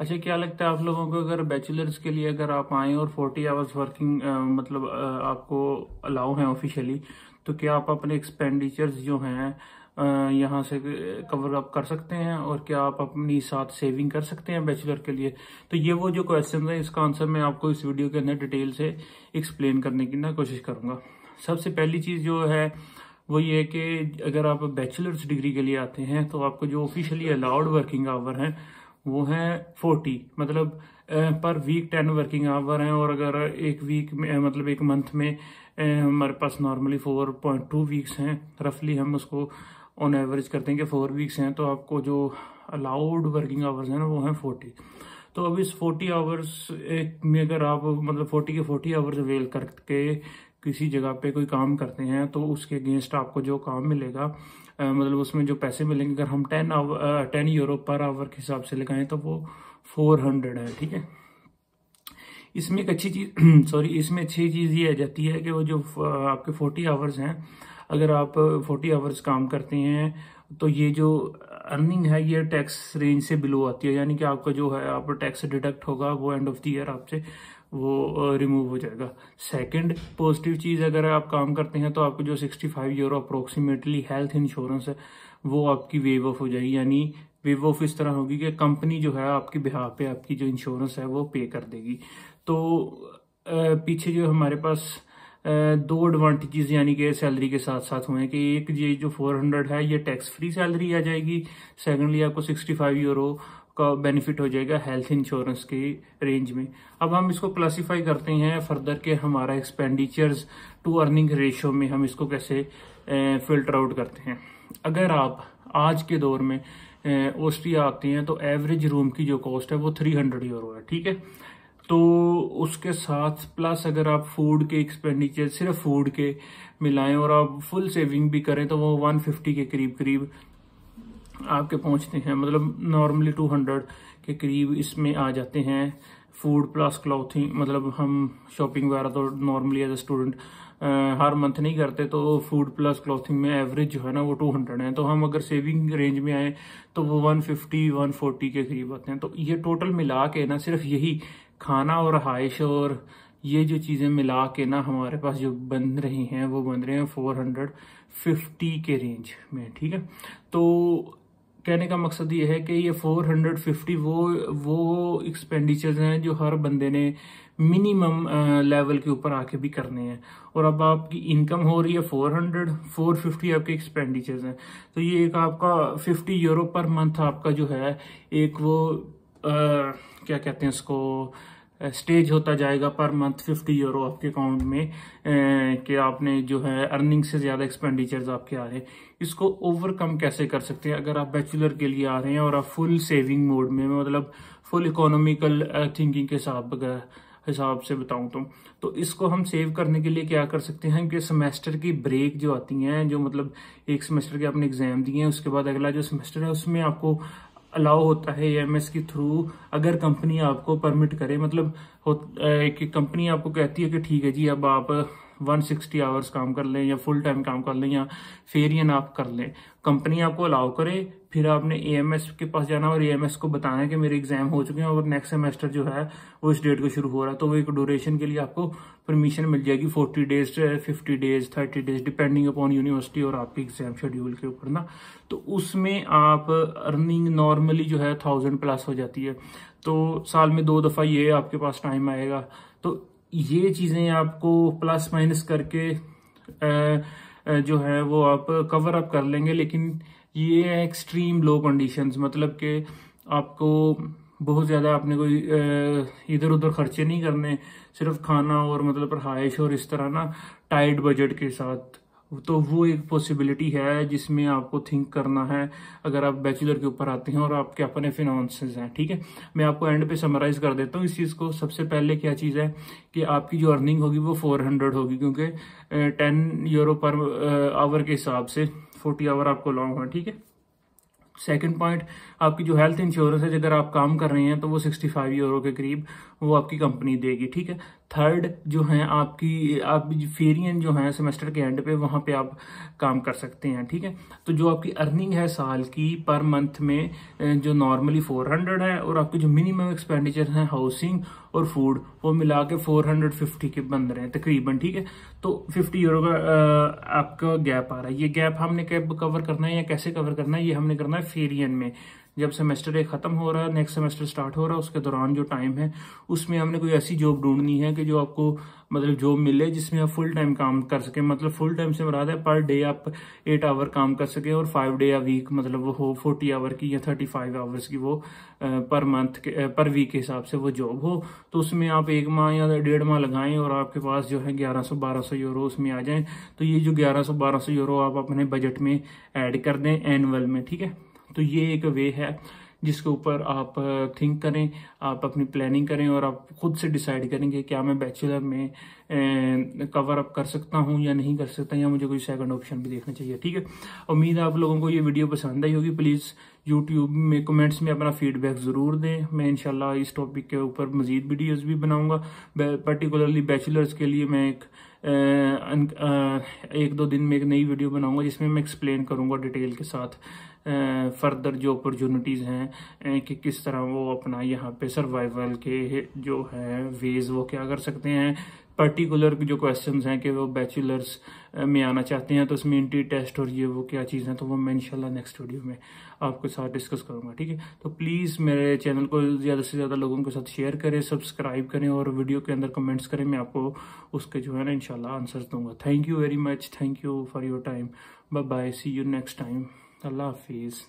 अच्छा क्या लगता है आप लोगों को अगर बैचलर्स के लिए अगर आप आए और 40 आवर्स वर्किंग मतलब आपको अलाउ है ऑफिशियली तो क्या आप अपने एक्सपेंडिचर्स जो हैं यहाँ से कवर अप कर सकते हैं और क्या आप अपनी साथ सेविंग कर सकते हैं बैचलर के लिए तो ये वो जो क्वेश्चन है इसका आंसर मैं आपको इस वीडियो के अंदर डिटेल से एक्सप्लेन करने की ना कोशिश करूँगा सबसे पहली चीज़ जो है वो ये कि अगर आप बैचलर्स डिग्री के लिए आते हैं तो आपको जो ऑफिशियली अलाउड वर्किंग आवर हैं वो हैं फोर्टी मतलब पर वीक टेन वर्किंग आवर हैं और अगर एक वीक में मतलब एक मंथ में हमारे पास normally four point two weeks हैं रफली हम उसको ऑन एवरेज करते हैं कि फोर वीक्स हैं तो आपको जो अलाउड वर्किंग आवर्स हैं ना वो हैं फोर्टी तो अब इस फोर्टी आवर्स में अगर आप मतलब फोर्टी के फोर्टी आवर्स अवेल करके किसी जगह पे कोई काम करते हैं तो उसके अगेंस्ट आपको जो काम मिलेगा मतलब उसमें जो पैसे मिलेंगे अगर हम ten hour ten euro per hour के हिसाब से लगाएं तो वो फोर हंड्रेड है ठीक है इसमें एक अच्छी चीज़ सॉरी इसमें अच्छी चीज़ ये आ जाती है कि वो जो आपके फोर्टी आवर्स हैं अगर आप फोर्टी आवर्स काम करते हैं तो ये जो अर्निंग है ये टैक्स रेंज से बिलो आती है यानी कि आपका जो है आपका टैक्स डिडक्ट होगा वो एंड ऑफ द ईयर आपसे वो रिमूव हो जाएगा सेकंड पॉजिटिव चीज़ अगर आप काम करते हैं तो आपको जो 65 यूरो अप्रोक्सीमेटली हेल्थ इंश्योरेंस है वो आपकी वेव ऑफ हो जाएगी यानी वेव ऑफ इस तरह होगी कि कंपनी जो है आपके बिहार पे आपकी जो इंश्योरेंस है वो पे कर देगी तो पीछे जो हमारे पास दो एडवांटेजेस यानी कि सैलरी के साथ साथ हुए हैं कि एक ये जो 400 है ये टैक्स फ्री सैलरी आ जाएगी सेकेंडली आपको 65 फाइव यूरो का बेनिफिट हो जाएगा हेल्थ इंश्योरेंस के रेंज में अब हम इसको क्लासिफाई करते हैं फर्दर के हमारा एक्सपेंडिचर्स टू अर्निंग रेशियो में हम इसको कैसे फिल्टर आउट करते हैं अगर आप आज के दौर में ऑस्ट्रिया आते हैं तो एवरेज रूम की जो कॉस्ट है वो 300 यूरो है ठीक है तो उसके साथ प्लस अगर आप फूड के एक्सपेंडिचर सिर्फ फूड के मिलाएं और आप फुल सेविंग भी करें तो वो 150 के करीब करीब आपके पहुंचते हैं मतलब नॉर्मली 200 के करीब इसमें आ जाते हैं फूड प्लस क्लॉथिंग मतलब हम शॉपिंग वगैरह तो नॉर्मली एज ए स्टूडेंट हर मंथ नहीं करते तो फूड प्लस क्लॉथिंग में एवरेज जो है ना वो 200 है तो हम अगर सेविंग रेंज में आए तो वो 150 140 के करीब आते हैं तो ये टोटल मिला के ना सिर्फ यही खाना और रहाइश और ये जो चीज़ें मिला के ना हमारे पास जो बन रही हैं वो बन रहे हैं फोर हंड्रेड फिफ्टी के रेंज में ठीक है तो कहने का मकसद ये है कि ये 450 वो वो एक्सपेंडिचर्स हैं जो हर बंदे ने मिनिमम लेवल के ऊपर आके भी करने हैं और अब आपकी इनकम हो रही है 400 450 आपके एक्सपेंडिचर्स हैं तो ये एक आपका 50 यूरो पर मंथ आपका जो है एक वो क्या कहते हैं इसको स्टेज होता जाएगा पर मंथ फिफ्टी यूरो आपके अकाउंट में कि आपने जो है अर्निंग से ज़्यादा एक्सपेंडिचर्स आपके आ रहे हैं इसको ओवरकम कैसे कर सकते हैं अगर आप बैचलर के लिए आ रहे हैं और आप फुल सेविंग मोड में मतलब फुल इकोनॉमिकल थिंकिंग के हिसाब हिसाब से बताऊं तो तो इसको हम सेव करने के लिए क्या कर सकते हैं कि सेमेस्टर की ब्रेक जो आती हैं जो मतलब एक सेमेस्टर के आपने एग्जाम दिए हैं उसके बाद अगला जो सेमेस्टर है उसमें आपको अलाउ होता है एमएस के थ्रू अगर कंपनी आपको परमिट करे मतलब एक कंपनी आपको कहती है कि ठीक है जी अब आप वन सिक्सटी आवर्स काम कर लें या फुल टाइम काम कर लें या फेरियन आप कर लें कंपनी आपको अलाउ करे फिर आपने ए के पास जाना और ए को बताना है कि मेरे एग्जाम हो चुके हैं और नेक्स्ट सेमेस्टर जो है वो इस डेट को शुरू हो रहा है तो वो एक ड्यूरेशन के लिए आपको परमिशन मिल जाएगी forty days fifty days thirty days depending upon university और आपके एग्जाम शेड्यूल के ऊपर ना तो उसमें आप अर्निंग नॉर्मली जो है थाउजेंड प्लस हो जाती है तो साल में दो दफ़ा ये आपके पास टाइम आएगा तो ये चीज़ें आपको प्लस माइनस करके जो है वो आप कवर अप कर लेंगे लेकिन ये है एक्सट्रीम लो कंडीशंस मतलब कि आपको बहुत ज़्यादा आपने कोई इधर उधर खर्चे नहीं करने सिर्फ खाना और मतलब रहायश और इस तरह ना टाइट बजट के साथ तो वो एक पॉसिबिलिटी है जिसमें आपको थिंक करना है अगर आप बैचलर के ऊपर आते हैं और आपके अपने फिनंसेस हैं ठीक है मैं आपको एंड पे समराइज कर देता हूँ इस चीज़ को सबसे पहले क्या चीज़ है कि आपकी जो अर्निंग होगी वो फोर हंड्रेड होगी क्योंकि टेन यूरो पर आवर के हिसाब से फोर्टी आवर आपको लॉन्ग है ठीक है सेकेंड पॉइंट आपकी जो हेल्थ इंश्योरेंस है अगर आप काम कर रहे हैं तो वो 65 यूरो के करीब वो आपकी कंपनी देगी ठीक है थर्ड जो है आपकी आप फेरियन जो है सेमेस्टर के एंड पे वहाँ पे आप काम कर सकते हैं ठीक है तो जो आपकी अर्निंग है साल की पर मंथ में जो नॉर्मली 400 है और आपके जो मिनिमम एक्सपेंडिचर हैं हाउसिंग और फूड वो मिला के फोर के बन रहे हैं तकरीबन ठीक है तो 50 यूरो का आपका गैप आ रहा है ये गैप हमने कैब कवर करना है या कैसे कवर करना है ये हमने करना है फेरियन में जब सेमेस्टर एक ख़त्म हो रहा है नेक्स्ट सेमेस्टर स्टार्ट हो रहा है उसके दौरान जो टाइम है उसमें हमने कोई ऐसी जॉब ढूंढनी है कि जो आपको मतलब जॉब मिले जिसमें आप फुल टाइम काम कर सकें मतलब फुल टाइम से मुराद है पर डे आप एट आवर काम कर सकें और फाइव डे या वीक मतलब वो हो फोर्टी आवर की या थर्टी फाइव आवर्स की वो पर मंथ के पर वीक के हिसाब से वो जॉब हो तो उसमें आप एक माह या डेढ़ माह लगाएं और आपके पास जो है ग्यारह सौ बारह सौ यूरो उसमें आ जाएं तो ये जो ग्यारह सौ बारह सौ यूरो आप अपने बजट में ऐड कर दें एनुअल में ठीक है तो ये एक वे है जिसके ऊपर आप थिंक uh, करें आप अपनी प्लानिंग करें और आप खुद से डिसाइड करेंगे क्या मैं बैचलर में कवर uh, अप कर सकता हूं या नहीं कर सकता या मुझे कोई सेकंड ऑप्शन भी देखना चाहिए ठीक है उम्मीद है आप लोगों को ये वीडियो पसंद आई होगी प्लीज़ यूट्यूब में कमेंट्स में अपना फीडबैक ज़रूर दें मैं इनशाला इस टॉपिक के ऊपर मज़ीद वीडियोज़ भी बनाऊँगा पर्टिकुलरली बैचलर्स के लिए मैं एक uh, एक दो दिन में एक नई वीडियो बनाऊंगा जिसमें मैं एक्सप्लेन करूंगा डिटेल के साथ फर्दर जो अपॉर्चुनिटीज़ हैं कि किस तरह वो अपना यहाँ पे सर्वाइवल के जो है वेज़ वो क्या कर सकते हैं पर्टिकुलर जो क्वेश्चन हैं कि वो बैचलर्स में आना चाहते हैं तो उसमें इंट्री टेस्ट और ये वो क्या चीज़ हैं तो वो मैं इंशाल्लाह नेक्स्ट वीडियो में आपके साथ डिस्कस करूँगा ठीक है तो प्लीज़ मेरे चैनल को ज़्यादा से ज़्यादा लोगों के साथ शेयर करें सब्सक्राइब करें और वीडियो के अंदर कमेंट्स करें मैं आपको उसके जो है ना इनशाला आंसर दूंगा thank you very much thank you for your time bye see you next time the love is